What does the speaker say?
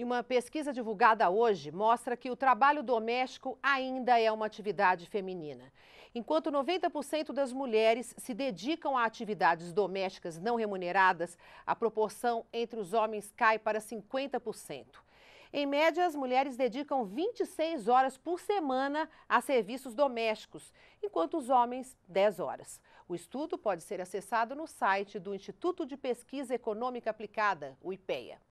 E uma pesquisa divulgada hoje mostra que o trabalho doméstico ainda é uma atividade feminina. Enquanto 90% das mulheres se dedicam a atividades domésticas não remuneradas, a proporção entre os homens cai para 50%. Em média, as mulheres dedicam 26 horas por semana a serviços domésticos, enquanto os homens 10 horas. O estudo pode ser acessado no site do Instituto de Pesquisa Econômica Aplicada, o IPEA.